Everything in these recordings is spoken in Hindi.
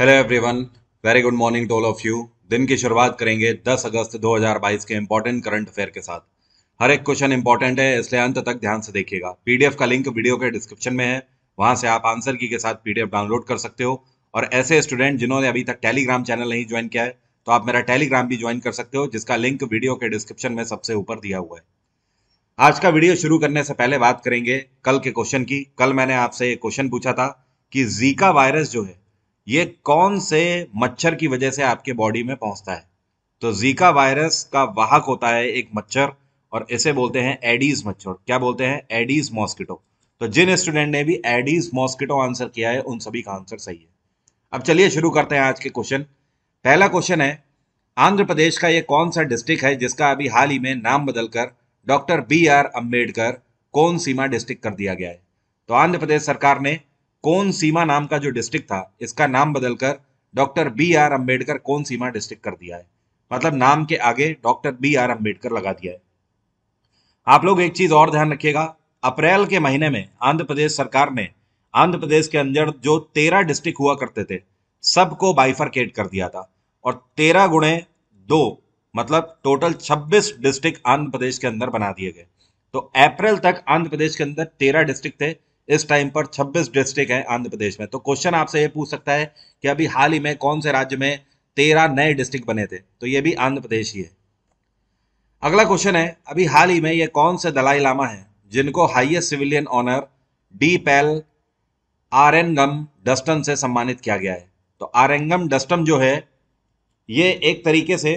hello everyone very good morning to all of you दिन की शुरुआत करेंगे 10 अगस्त 2022 के इंपॉर्टेंट करंट अफेयर के साथ हर एक क्वेश्चन इंपॉर्टेंट है इसलिए अंत तक ध्यान से देखिएगा पीडीएफ का लिंक वीडियो के डिस्क्रिप्शन में है वहां से आप आंसर की के साथ पीडीएफ डाउनलोड कर सकते हो और ऐसे स्टूडेंट जिन्होंने अभी तक टेलीग्राम चैनल नहीं ज्वाइन किया है तो आप मेरा टेलीग्राम भी ज्वाइन कर सकते हो जिसका लिंक वीडियो के डिस्क्रिप्शन में सबसे ऊपर दिया हुआ है आज का वीडियो शुरू करने से पहले बात करेंगे कल के क्वेश्चन की कल मैंने आपसे एक क्वेश्चन पूछा था कि जीका वायरस जो है ये कौन से मच्छर की वजह से आपके बॉडी में पहुंचता है तो जीका वायरस का वाहक होता है एक मच्छर और इसे बोलते हैं एडीज मच्छर क्या बोलते हैं एडीज मॉस्किटो तो जिन स्टूडेंट ने भी एडीज मॉस्किटो आंसर किया है उन सभी का आंसर सही है अब चलिए शुरू करते हैं आज के क्वेश्चन पहला क्वेश्चन है आंध्र प्रदेश का ये कौन सा डिस्ट्रिक्ट है जिसका अभी हाल ही में नाम बदलकर doctor B R Ambedkar Seema district कर दिया गया है तो आंध्र प्रदेश सरकार ने कौन सीमा नाम का जो डिस्ट्रिक्ट था इसका नाम बदलकर डॉक्टर बी आर अम्बेडकर कौन सीमा डिस्ट्रिक्ट कर दिया है मतलब नाम के आगे डॉक्टर बी आर अम्बेडकर लगा दिया है आप लोग एक चीज और ध्यान रखिएगा अप्रैल के महीने में आंध्र प्रदेश सरकार ने आंध्र प्रदेश के अंदर जो तेरह डिस्ट्रिक्ट हुआ करते थे सबको बाइफरकेट कर दिया था और तेरह गुणे दो मतलब टोटल छब्बीस डिस्ट्रिक्ट आंध्र प्रदेश के अंदर बना दिए गए तो अप्रैल तक आंध्र प्रदेश के अंदर तेरह डिस्ट्रिक्ट थे इस टाइम पर 26 डिस्ट्रिक्ट हैं आंध्र प्रदेश में तो क्वेश्चन आपसे ये पूछ सकता है कि अभी हाल ही में कौन से राज्य में तेरह नए डिस्ट्रिक्ट बने थे तो ये भी आंध्र प्रदेश ही है अगला क्वेश्चन है अभी हाल ही में ये कौन से दलाई लामा है जिनको highest civilian honour De Pal Rangnam Dustan से सम्मानित किया गया है तो एनगम डस्टम जो है ये एक तरीके से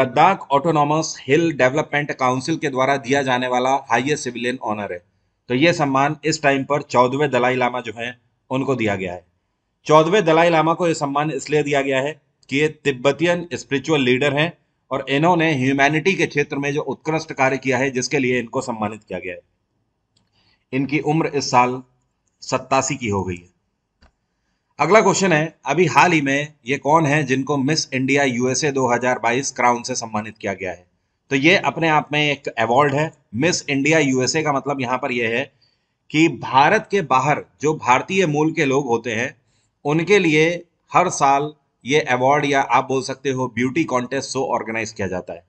Ladakh autonomous hill development council के द्वारा दिया जाने वाला हाइएस्ट सिविलियन ऑनर है तो ये सम्मान इस टाइम पर चौदहवें दलाई लामा जो है उनको दिया गया है चौदहवें दलाई लामा को यह सम्मान इसलिए दिया गया है कि ये तिब्बतियन स्पिरिचुअल लीडर हैं और इन्होंने ह्यूमैनिटी के क्षेत्र में जो उत्कृष्ट कार्य किया है जिसके लिए इनको सम्मानित किया गया है इनकी उम्र इस साल सत्तासी की हो गई है अगला क्वेश्चन है अभी हाल ही में ये कौन है जिनको मिस इंडिया यूएसए 2022 क्राउन से सम्मानित किया गया है तो ये अपने आप में एक अवार्ड है मिस इंडिया यूएसए का मतलब यहाँ पर यह है कि भारत के बाहर जो भारतीय मूल के लोग होते हैं उनके लिए हर साल ये अवार्ड या आप बोल सकते हो ब्यूटी कॉन्टेस्ट शो ऑर्गेनाइज किया जाता है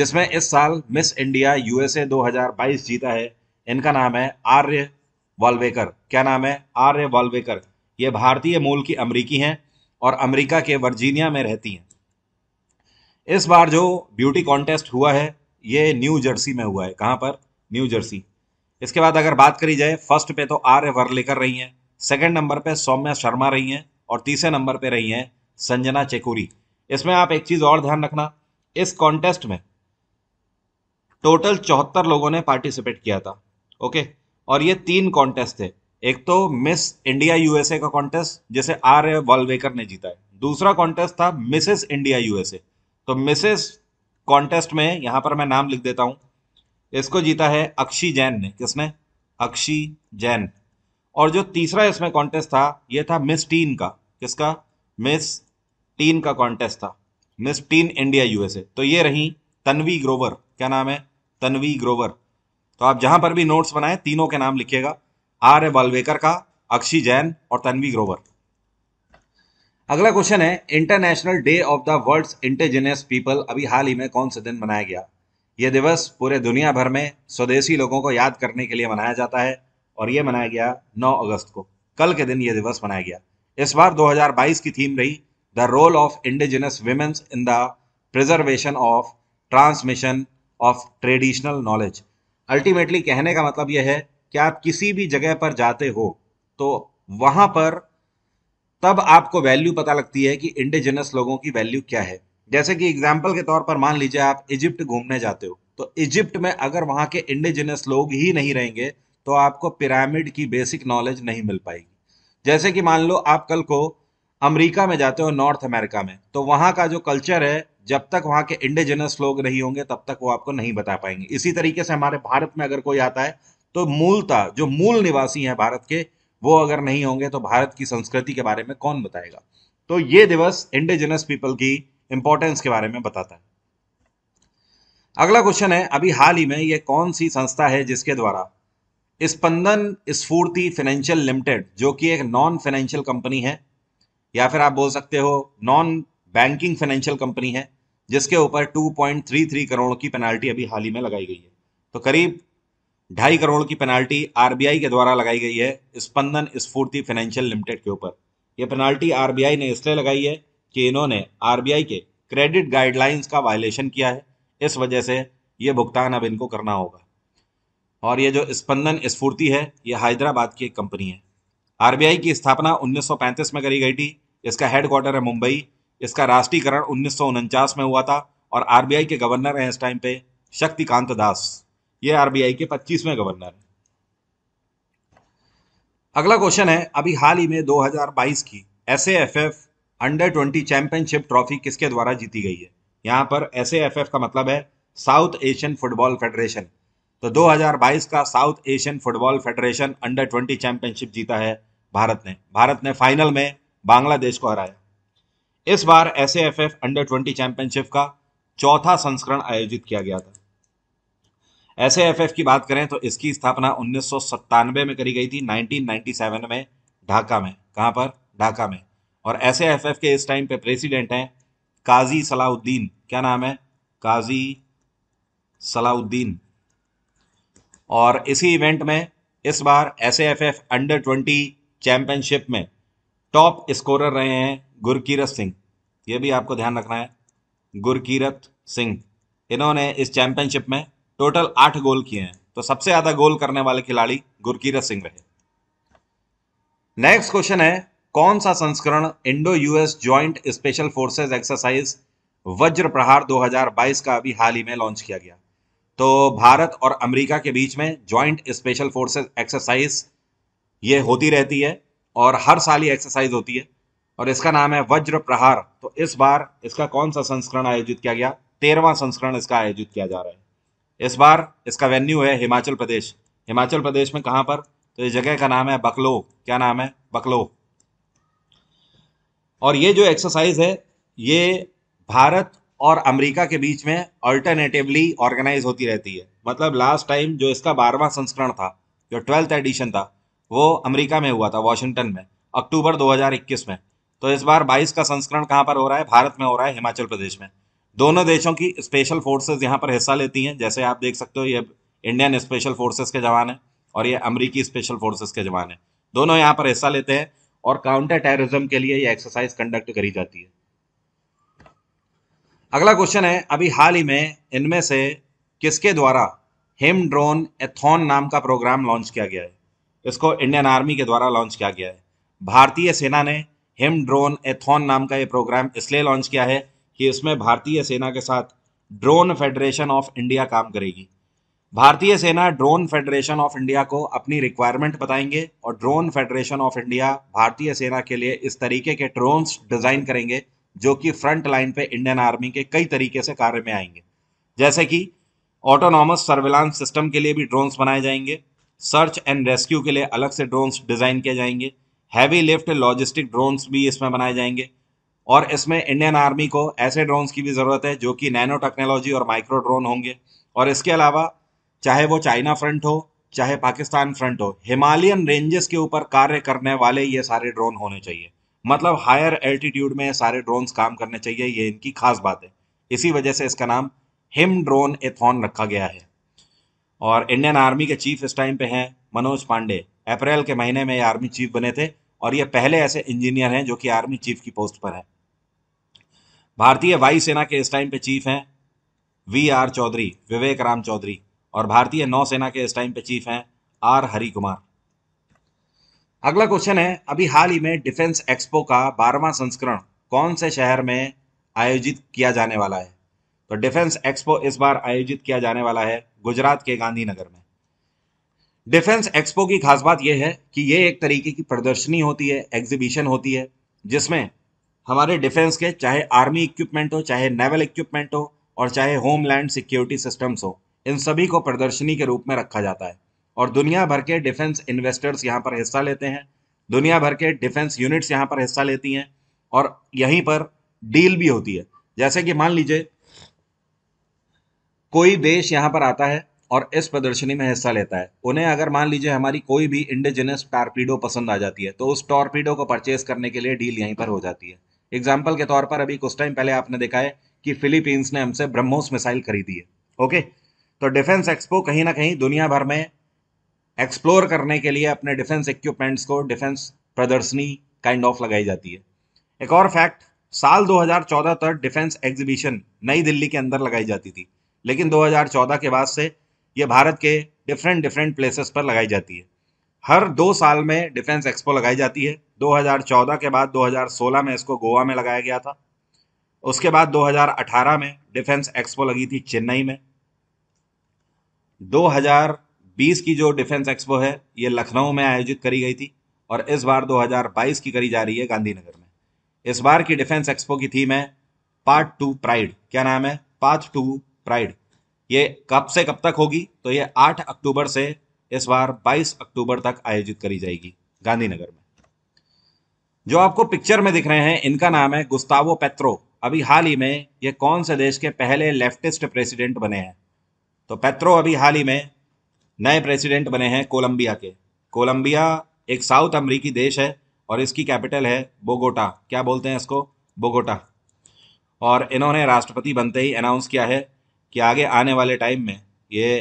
जिसमें इस साल मिस इंडिया यूएसए 2022 जीता है इनका नाम है आर्य वाल्वेकर क्या नाम है आर्य वाल्वेकर ये भारतीय मूल की अमरीकी हैं और अमेरिका के वर्जीनिया में रहती हैं इस बार जो ब्यूटी कॉन्टेस्ट हुआ है ये न्यू जर्सी में हुआ है कहाँ पर न्यू जर्सी इसके बाद अगर बात करी जाए फर्स्ट पे तो आर्य वर्लेकर रही हैं सेकंड नंबर पे सौम्या शर्मा रही हैं और तीसरे नंबर पे रही हैं संजना चेकुरी इसमें आप एक चीज़ और ध्यान रखना इस कॉन्टेस्ट में टोटल चौहत्तर लोगों ने पार्टिसिपेट किया था ओके और ये तीन कॉन्टेस्ट थे एक तो मिस इंडिया यूएसए का कॉन्टेस्ट जिसे आर ए वॉलवेकर ने जीता है दूसरा कॉन्टेस्ट था मिसेस इंडिया यूएसए तो मिसेस कॉन्टेस्ट में यहां पर मैं नाम लिख देता हूं इसको जीता है अक्षी जैन ने किसने अक्षी जैन और जो तीसरा इसमें कॉन्टेस्ट था यह था मिस टीन का किसका मिस टीन का कॉन्टेस्ट था मिस टीन इंडिया यूएसए तो ये रही तन्वी ग्रोवर क्या नाम है तन्वी ग्रोवर तो आप जहां पर भी नोट्स बनाए तीनों के नाम लिखिएगा आर ए वालवेकर का अक्षी जैन और तन्वी ग्रोवर अगला क्वेश्चन है international day of the world indigenous people अभी हाल ही में कौन सा दिन मनाया गया यह दिवस पूरे दुनिया भर में स्वदेशी लोगों को याद करने के लिए मनाया जाता है और यह मनाया गया 9 अगस्त को कल के दिन यह दिवस मनाया गया इस बार 2022 की थीम रही the role of indigenous women's in the preservation of transmission of traditional knowledge ultimately कहने का मतलब यह है कि आप किसी भी जगह पर जाते हो तो वहाँ पर तब आपको वैल्यू पता लगती है कि इंडिजिनस लोगों की वैल्यू क्या है जैसे कि एग्जाम्पल के तौर पर मान लीजिए आप इजिप्ट घूमने जाते हो तो इजिप्ट में अगर वहां के इंडिजिनस लोग ही नहीं रहेंगे तो आपको पिरामिड की बेसिक नॉलेज नहीं मिल पाएगी जैसे कि मान लो आप कल को अमेरिका में जाते हो नॉर्थ अमेरिका में तो वहां का जो कल्चर है जब तक वहां के इंडिजिनस लोग नहीं होंगे तब तक वो आपको नहीं बता पाएंगे इसी तरीके से हमारे भारत में अगर कोई आता है तो मूलता जो मूल निवासी हैं भारत के वो अगर नहीं होंगे तो भारत की संस्कृति के बारे में कौन बताएगा तो ये दिवस इंडिजिनस पीपल की इंपॉर्टेंस के बारे में बताता है अगला क्वेश्चन है अभी हाल ही में ये कौन सी संस्था है जिसके द्वारा स्पंदन स्फूर्ति फाइनेंशियल लिमिटेड जो कि एक नॉन फाइनेंशियल कंपनी है या फिर आप बोल सकते हो नॉन बैंकिंग फाइनेंशियल कंपनी है जिसके ऊपर 2.33 करोड़ की पेनाल्टी अभी हाल ही में लगाई गई है तो करीब ढाई करोड़ की पेनाल्टी आरबीआई के द्वारा लगाई गई है स्पंदन स्फूर्ति फाइनेंशियल लिमिटेड के ऊपर ये पेनाल्टी आरबीआई ने इसलिए लगाई है कि इन्होंने आरबीआई के क्रेडिट गाइडलाइंस का वायलेशन किया है इस वजह से ये भुगतान अब इनको करना होगा और ये जो स्पंदन स्फूर्ति है ये हैदराबाद की एक कंपनी है आर की स्थापना उन्नीस में करी गई थी इसका हेडक्वार्टर है मुंबई इसका राष्ट्रीयकरण उन्नीस में हुआ था और आर के गवर्नर हैं इस टाइम पे शक्तिकांत दास ये आरबीआई के पच्चीसवें गवर्नर हैं अगला क्वेश्चन है अभी हाल ही में 2022 की एस अंडर 20 चैंपियनशिप ट्रॉफी किसके द्वारा जीती गई है यहां पर एस का मतलब है साउथ एशियन फुटबॉल फेडरेशन तो 2022 का South Asian Football Federation under 20 championship जीता है भारत ने भारत ने फाइनल में बांग्लादेश को हराया इस बार एस अंडर 20 चैंपियनशिप का चौथा संस्करण आयोजित किया गया था एस एफ की बात करें तो इसकी स्थापना उन्नीस में करी गई थी 1997 में ढाका में कहाँ पर ढाका में और एस एफ के इस टाइम पे प्रेसिडेंट हैं काजी सलाउद्दीन क्या नाम है काजी सलाउद्दीन और इसी इवेंट में इस बार S F under twenty championship में टॉप स्कोरर रहे हैं गुरकीरत सिंह ये भी आपको ध्यान रखना है गुरकीरत सिंह इन्होंने इस चैंपियनशिप में टोटल आठ गोल किए हैं तो सबसे ज्यादा गोल करने वाले खिलाड़ी गुरकीरत सिंह रहे नेक्स्ट क्वेश्चन है कौन सा संस्करण Indo US joint special forces exercise Vajra Prahar 2022 का अभी हाल ही में लॉन्च किया गया तो भारत और अमेरिका के बीच में ज्वाइंट स्पेशल फोर्सेज एक्सरसाइज ये होती रहती है और हर साल ही एक्सरसाइज होती है और इसका नाम है वज्र प्रहार तो इस बार इसका कौन सा संस्करण आयोजित किया गया तेरवा संस्करण इसका आयोजित किया जा रहा है इस बार इसका वेन्यू है हिमाचल प्रदेश हिमाचल प्रदेश में कहाँ पर तो इस जगह का नाम है बकलो क्या नाम है बकलो और ये जो एक्सरसाइज है ये भारत और अमेरिका के बीच में अल्टरनेटिवली ऑर्गेनाइज होती रहती है मतलब लास्ट टाइम जो इसका बारहवां संस्करण था जो ट्वेल्थ एडिशन था वो अमेरिका में हुआ था वॉशिंगटन में अक्टूबर 2021 में तो इस बार 22 का संस्करण कहाँ पर हो रहा है भारत में हो रहा है हिमाचल प्रदेश में दोनों देशों की स्पेशल फोर्सेज यहाँ पर हिस्सा लेती हैं जैसे आप देख सकते हो ये इंडियन स्पेशल फोर्सेज के जवान हैं और ये अमरीकी स्पेशल फोर्सेज के जवान हैं दोनों यहाँ पर हिस्सा लेते हैं और काउंटर टेररिज्म के लिए ये एक्सरसाइज कंडक्ट करी जाती है अगला क्वेश्चन है अभी हाल ही में इनमें से किसके द्वारा हिम ड्रोन एथॉन नाम का प्रोग्राम लॉन्च किया गया है इसको इंडियन आर्मी के द्वारा लॉन्च किया गया है भारतीय सेना ने हिम ड्रोन एथॉन नाम का ये प्रोग्राम इसलिए लॉन्च किया है कि इसमें भारतीय सेना के साथ ड्रोन फेडरेशन ऑफ इंडिया काम करेगी भारतीय सेना ड्रोन फेडरेशन ऑफ इंडिया को अपनी रिक्वायरमेंट बताएंगे और ड्रोन फेडरेशन ऑफ इंडिया भारतीय सेना के लिए इस तरीके के ड्रोन्स डिजाइन करेंगे जो कि फ्रंट लाइन पे इंडियन आर्मी के कई तरीके से कार्य में आएंगे जैसे कि ऑटोनॉमस सर्विलांस सिस्टम के लिए भी ड्रोन्स बनाए जाएंगे सर्च एंड रेस्क्यू के लिए अलग से ड्रोन्स डिजाइन किए जाएंगे हैवी लिफ्ट लॉजिस्टिक ड्रोन्स भी इसमें बनाए जाएंगे और इसमें इंडियन आर्मी को ऐसे ड्रोन्स की भी ज़रूरत है जो कि नैनो टेक्नोलॉजी और माइक्रो ड्रोन होंगे और इसके अलावा चाहे वो चाइना फ्रंट हो चाहे पाकिस्तान फ्रंट हो हिमालयन रेंजेस के ऊपर कार्य करने वाले ये सारे ड्रोन होने चाहिए मतलब हायर एल्टीट्यूड में सारे ड्रोन्स काम करने चाहिए ये इनकी खास बात है इसी वजह से इसका नाम हिम ड्रोन एथॉन रखा गया है और इंडियन आर्मी के चीफ इस टाइम पे हैं मनोज पांडे अप्रैल के महीने में ये आर्मी चीफ बने थे और ये पहले ऐसे इंजीनियर हैं जो कि आर्मी चीफ की पोस्ट पर है भारतीय वायुसेना के इस टाइम पे चीफ हैं वी आर चौधरी विवेक राम चौधरी और भारतीय नौसेना के इस टाइम पे चीफ हैं आर हरि कुमार अगला क्वेश्चन है अभी हाल ही में डिफेंस एक्सपो का बारहवां संस्करण कौन से शहर में आयोजित किया जाने वाला है तो डिफेंस एक्सपो इस बार आयोजित किया जाने वाला है गुजरात के गांधीनगर में डिफेंस एक्सपो की खास बात यह है कि ये एक तरीके की प्रदर्शनी होती है एग्जीबिशन होती है जिसमें हमारे डिफेंस के चाहे आर्मी इक्विपमेंट हो चाहे नेवल इक्विपमेंट हो और चाहे होमलैंड सिक्योरिटी सिस्टम्स हो इन सभी को प्रदर्शनी के रूप में रखा जाता है और दुनिया भर के डिफेंस इन्वेस्टर्स यहाँ पर हिस्सा लेते हैं दुनिया भर के डिफेंस यूनिट्स यहाँ पर हिस्सा लेती हैं और यहीं पर डील भी होती है जैसे कि मान लीजिए कोई देश यहाँ पर आता है और इस प्रदर्शनी में हिस्सा लेता है उन्हें अगर मान लीजिए हमारी कोई भी इंडिजिनस टॉर्पीडो पसंद आ जाती है तो उस टॉर्पीडो को परचेज करने के लिए डील यहीं पर हो जाती है एग्जाम्पल के तौर पर अभी कुछ टाइम पहले आपने देखा है कि फिलीपींस ने हमसे ब्रह्मोस मिसाइल खरीदी है ओके तो डिफेंस एक्सपो कहीं ना कहीं दुनिया भर में एक्सप्लोर करने के लिए अपने डिफेंस इक्विपमेंट्स को डिफेंस प्रदर्शनी काइंड ऑफ लगाई जाती है एक और फैक्ट साल 2014 तक डिफेंस एग्जीबिशन नई दिल्ली के अंदर लगाई जाती थी लेकिन 2014 के बाद से ये भारत के डिफरेंट डिफरेंट प्लेसेस पर लगाई जाती है हर दो साल में डिफेंस एक्सपो लगाई जाती है 2014 के बाद 2016 में इसको गोवा में लगाया गया था उसके बाद 2018 में डिफेंस एक्सपो लगी थी चेन्नई में 2020 की जो डिफेंस एक्सपो है ये लखनऊ में आयोजित करी गई थी और इस बार 2022 की करी जा रही है गांधीनगर में इस बार की डिफेंस एक्सपो की थीम है पार्ट टू प्राइड क्या नाम है पार्ट टू प्राइड ये कब से कब तक होगी तो ये 8 अक्टूबर से इस बार 22 अक्टूबर तक आयोजित करी जाएगी गांधीनगर में जो आपको पिक्चर में दिख रहे हैं इनका नाम है गुस्तावो पेत्रो अभी हाल ही में ये कौन से देश के पहले लेफ्टिस्ट प्रेसिडेंट बने हैं तो पेत्रो अभी हाल ही में नए प्रेसिडेंट बने हैं कोलंबिया के कोलंबिया एक साउथ अमरीकी देश है और इसकी कैपिटल है बोगोटा क्या बोलते हैं इसको बोगोटा और इन्होंने राष्ट्रपति बनते ही अनाउंस किया है कि आगे आने वाले टाइम में ये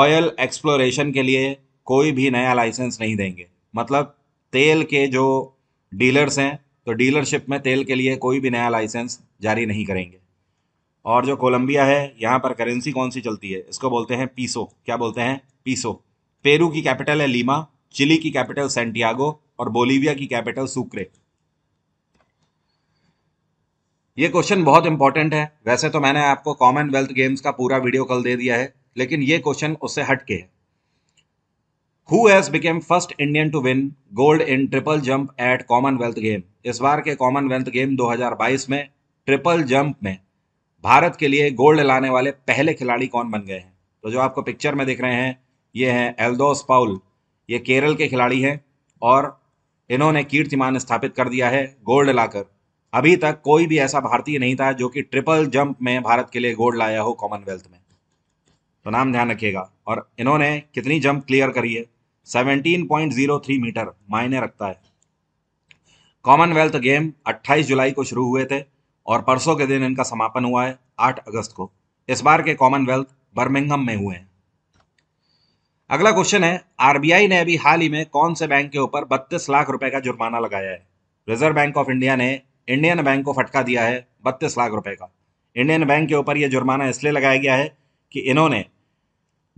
ऑयल एक्सप्लोरेशन के लिए कोई भी नया लाइसेंस नहीं देंगे मतलब तेल के जो डीलर्स हैं तो डीलरशिप में तेल के लिए कोई भी नया लाइसेंस जारी नहीं करेंगे और जो कोलंबिया है यहाँ पर करेंसी कौन सी चलती है इसको बोलते हैं पीसो क्या बोलते हैं पीसो पेरू की कैपिटल है लीमा चिली की कैपिटल सेंटियागो और बोलीविया की कैपिटल सुक्रे ये क्वेश्चन बहुत इंपॉर्टेंट है वैसे तो मैंने आपको कॉमनवेल्थ गेम्स का पूरा वीडियो कल दे दिया है लेकिन ये क्वेश्चन उससे हटके है who has become first Indian to win gold in triple jump at Commonwealth game इस बार के कॉमनवेल्थ गेम 2022 में ट्रिपल जंप में भारत के लिए गोल्ड लाने वाले पहले खिलाड़ी कौन बन गए हैं तो जो आपको पिक्चर में दिख रहे हैं ये हैं एल्दोस पाउल ये केरल के खिलाड़ी हैं और इन्होंने कीर्तिमान स्थापित कर दिया है गोल्ड लाकर अभी तक कोई भी ऐसा भारतीय नहीं था जो कि ट्रिपल जंप में भारत के लिए गोल्ड लाया हो कॉमनवेल्थ में तो नाम ध्यान रखिएगा और इन्होंने कितनी जंप क्लियर करी है 17.03 मीटर मायने रखता है कॉमनवेल्थ गेम 28 जुलाई को शुरू हुए थे और परसों के दिन इनका समापन हुआ है 8 अगस्त को इस बार के कॉमनवेल्थ बर्मिंगम में हुए हैं अगला क्वेश्चन है आरबीआई ने अभी हाल ही में कौन से बैंक के ऊपर 32 लाख रुपए का जुर्माना लगाया है रिजर्व बैंक ऑफ इंडिया ने इंडियन बैंक को फटका दिया है बत्तीस लाख रुपए का इंडियन बैंक के ऊपर यह जुर्माना इसलिए लगाया गया है कि इन्होंने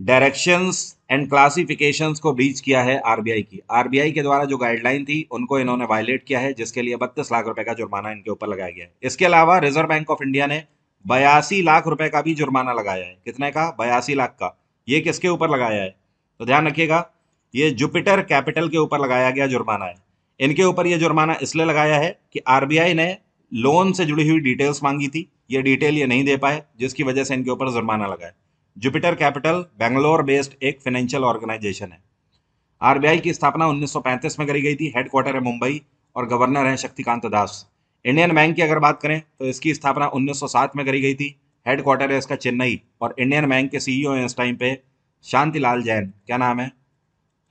डायरेक्शंस एंड क्लासिफिकेशंस को ब्रीच किया है आरबीआई की आरबीआई के द्वारा जो गाइडलाइन थी उनको इन्होंने वायलेट किया है जिसके लिए बत्तीस लाख रुपए का जुर्माना इनके ऊपर लगाया गया है इसके अलावा रिजर्व बैंक ऑफ इंडिया ने बयासी लाख रुपए का भी जुर्माना लगाया है कितने का बयासी लाख का ये किसके ऊपर लगाया है तो ध्यान रखिएगा ये जुपिटर कैपिटल के ऊपर लगाया गया जुर्माना है इनके ऊपर ये जुर्माना इसलिए लगाया है कि आरबीआई ने लोन से जुड़ी हुई डिटेल्स मांगी थी ये डिटेल ये नहीं दे पाए जिसकी वजह से इनके ऊपर जुर्माना लगा है जुपिटर कैपिटल बेंगलोर बेस्ड एक फाइनेंशियल ऑर्गेनाइजेशन है आरबीआई की स्थापना 1935 में करी गई थी हेडक्वार्टर है मुंबई और गवर्नर है शक्तिकांत दास इंडियन बैंक की अगर बात करें तो इसकी स्थापना 1907 में करी गई थी हेडक्वार्टर है इसका चेन्नई और इंडियन बैंक के सीईओ हैं इस टाइम पे शांति लाल जैन क्या नाम है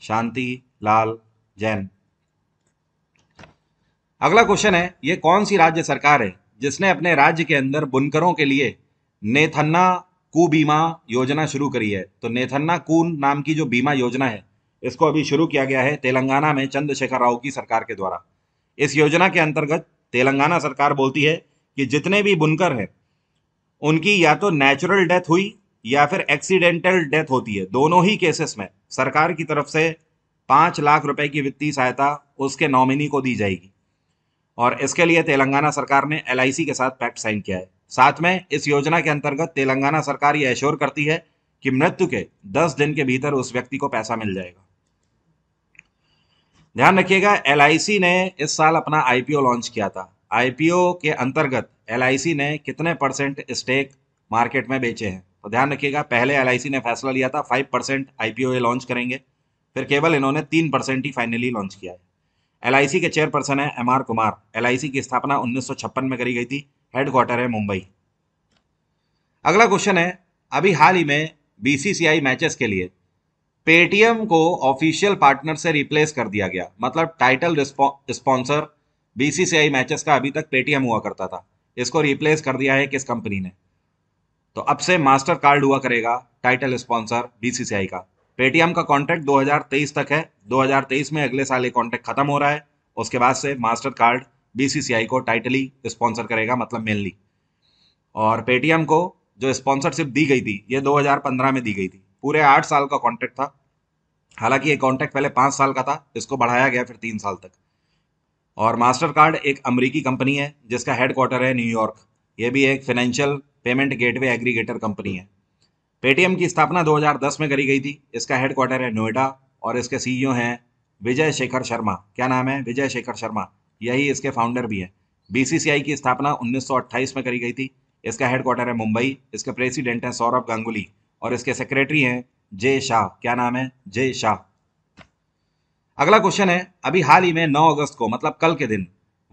शांति लाल जैन अगला क्वेश्चन है ये कौन सी राज्य सरकार है जिसने अपने राज्य के अंदर बुनकरों के लिए नेथन्ना कू बीमा योजना शुरू करी है तो नेथन्ना कून नाम की जो बीमा योजना है इसको अभी शुरू किया गया है तेलंगाना में चंद्रशेखर राव की सरकार के द्वारा इस योजना के अंतर्गत तेलंगाना सरकार बोलती है कि जितने भी बुनकर हैं उनकी या तो नेचुरल डेथ हुई या फिर एक्सीडेंटल डेथ होती है दोनों ही केसेस में सरकार की तरफ से पाँच लाख रुपए की वित्तीय सहायता उसके नॉमिनी को दी जाएगी और इसके लिए तेलंगाना सरकार ने एल के साथ पैक्ट साइन किया है साथ में इस योजना के अंतर्गत तेलंगाना सरकार ये एश्योर करती है कि मृत्यु के 10 दिन के भीतर उस व्यक्ति को पैसा मिल जाएगा ध्यान रखिएगा एल ने इस साल अपना आईपीओ लॉन्च किया था आईपीओ के अंतर्गत एल ने कितने परसेंट स्टेक मार्केट में बेचे हैं तो ध्यान रखिएगा पहले एल ने फैसला लिया था फाइव परसेंट आईपीओ लॉन्च करेंगे फिर केवल इन्होंने तीन परसेंट ही फाइनली लॉन्च किया है एल के चेयरपर्सन है एम कुमार एल की स्थापना उन्नीस में करी गई थी हेडक्वार्टर है मुंबई अगला क्वेश्चन है अभी हाल ही में बीसीसीआई मैचेस के लिए पेटीएम को ऑफिशियल पार्टनर से रिप्लेस कर दिया गया मतलब टाइटल स्पॉन्सर बीसीसीआई मैचेस का अभी तक पेटीएम हुआ करता था इसको रिप्लेस कर दिया है किस कंपनी ने तो अब से मास्टर कार्ड हुआ करेगा टाइटल स्पॉन्सर बीसीसीआई का पेटीएम का कॉन्ट्रैक्ट 2023 तक है 2023 में अगले साल ये कॉन्ट्रैक्ट खत्म हो रहा है उसके बाद से मास्टर कार्ड बीसीसीआई को टाइटली स्पॉन्सर करेगा मतलब मेनली और पेटीएम को जो स्पॉन्सरशिप दी गई थी ये 2015 में दी गई थी पूरे आठ साल का कॉन्ट्रैक्ट था हालांकि ये कॉन्ट्रैक्ट पहले पाँच साल का था इसको बढ़ाया गया फिर तीन साल तक और मास्टर कार्ड एक अमरीकी कंपनी है जिसका हेडक्वार्टर है न्यूयॉर्क ये भी एक financial payment gateway aggregator company है पेटीएम की स्थापना 2010 में करी गई थी इसका हेडक्वार्टर है नोएडा और इसके सीईओ e हैं विजय शेखर शर्मा क्या नाम है विजय शेखर शर्मा यही इसके फाउंडर भी हैं बीसीसीआई की स्थापना 1928 में करी गई थी इसका हेडक्वार्टर है मुंबई इसके प्रेसिडेंट हैं सौरभ गांगुली और इसके सेक्रेटरी हैं जय शाह क्या नाम है जय शाह अगला क्वेश्चन है अभी हाल ही में नौ अगस्त को मतलब कल के दिन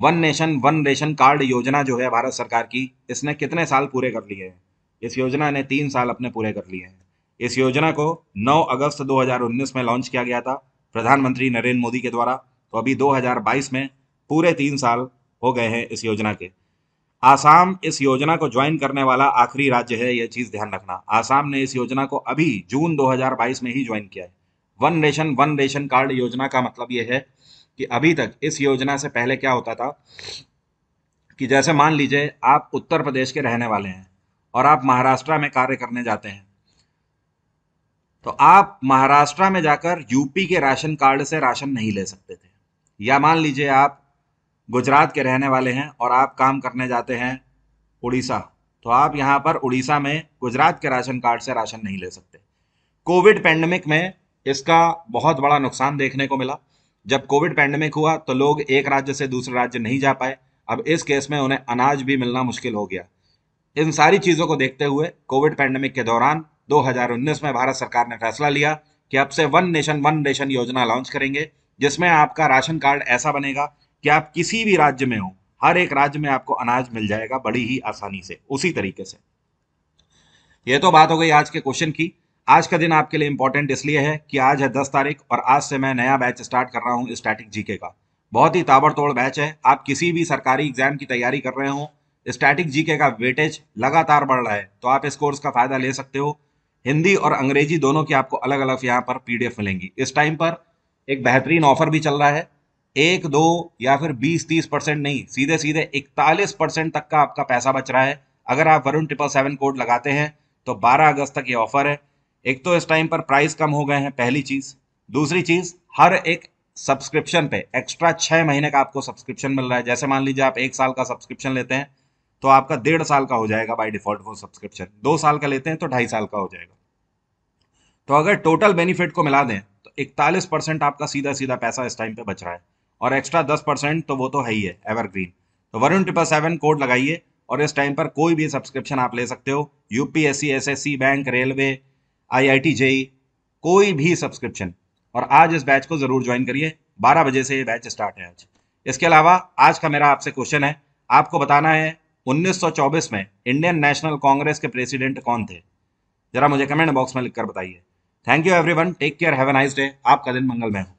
one nation one ration card योजना जो है भारत सरकार की इसने कितने साल पूरे कर लिए हैं इस योजना ने तीन साल अपने पूरे कर लिए हैं इस योजना को 9 अगस्त 2019 में लॉन्च किया गया था प्रधानमंत्री नरेंद्र मोदी के द्वारा तो अभी 2022 में पूरे तीन साल हो गए हैं इस योजना के आसाम इस योजना को ज्वाइन करने वाला आखिरी राज्य है यह चीज़ ध्यान रखना आसाम ने इस योजना को अभी जून 2022 में ही ज्वाइन किया है one nation one ration card योजना का मतलब ये है कि अभी तक इस योजना से पहले क्या होता था कि जैसे मान लीजिए आप उत्तर प्रदेश के रहने वाले हैं और आप महाराष्ट्र में कार्य करने जाते हैं तो आप महाराष्ट्र में जाकर यूपी के राशन कार्ड से राशन नहीं ले सकते थे या मान लीजिए आप गुजरात के रहने वाले हैं और आप काम करने जाते हैं उड़ीसा तो आप यहां पर उड़ीसा में गुजरात के राशन कार्ड से राशन नहीं ले सकते कोविड पैंडमिक में इसका बहुत बड़ा नुकसान देखने को मिला जब कोविड पैंडमिक हुआ तो लोग एक राज्य से दूसरे राज्य नहीं जा पाए अब इस केस में उन्हें अनाज भी मिलना मुश्किल हो गया इन सारी चीज़ों को देखते हुए कोविड पैंडेमिक के दौरान 2019 में भारत सरकार ने फैसला लिया कि अब से वन नेशन वन रेशन योजना लॉन्च करेंगे जिसमें आपका राशन कार्ड ऐसा बनेगा कि आप किसी भी राज्य में हो हर एक राज्य में आपको अनाज मिल जाएगा बड़ी ही आसानी से उसी तरीके से ये तो बात हो गई आज के क्वेश्चन की आज का दिन आपके लिए इंपॉर्टेंट इसलिए है कि आज है दस तारीख और आज से मैं नया बैच स्टार्ट कर रहा हूँ स्टैटिक जीके का बहुत ही ताबड़तोड़ बैच है आप किसी भी सरकारी एग्जाम की तैयारी कर रहे हो स्टैटिक जीके का वेटेज लगातार बढ़ रहा है तो आप इस कोर्स का फायदा ले सकते हो हिंदी और अंग्रेजी दोनों की आपको अलग अलग यहाँ पर पीडीएफ मिलेंगी इस टाइम पर एक बेहतरीन ऑफर भी चल रहा है एक दो या फिर बीस तीस परसेंट नहीं सीधे सीधे इकतालीस परसेंट तक का आपका पैसा बच रहा है अगर आप वरुण ट्रिपल सेवन कोड लगाते हैं तो बारह अगस्त तक ये ऑफर है एक तो इस टाइम पर प्राइस कम हो गए हैं पहली चीज़ दूसरी चीज़ हर एक सब्सक्रिप्शन पे एक्स्ट्रा छह महीने का आपको सब्सक्रिप्शन मिल रहा है जैसे मान लीजिए आप एक साल का सब्सक्रिप्शन लेते हैं तो आपका डेढ़ साल का हो जाएगा बाई डिफॉल्ट वो सब्सक्रिप्शन दो साल का लेते हैं तो ढाई साल का हो जाएगा तो अगर टोटल बेनिफिट को मिला दें तो इकतालीस परसेंट आपका सीधा सीधा पैसा इस टाइम पे बच रहा है और एक्स्ट्रा दस परसेंट तो वो तो है ही है एवरग्रीन तो वरुण ट्रिपल सेवन कोड लगाइए और इस टाइम पर कोई भी सब्सक्रिप्शन आप ले सकते हो UPSC SSC bank railway IIT आई कोई भी सब्सक्रिप्शन और आज इस बैच को ज़रूर ज्वाइन करिए बारह बजे से ये बैच स्टार्ट है आज इसके अलावा आज का मेरा आपसे क्वेश्चन है आपको बताना है 1924 में इंडियन नेशनल कांग्रेस के प्रेसिडेंट कौन थे जरा मुझे कमेंट बॉक्स में लिखकर बताइए thank you everyone take care have a nice day आपका दिन मंगलमय हो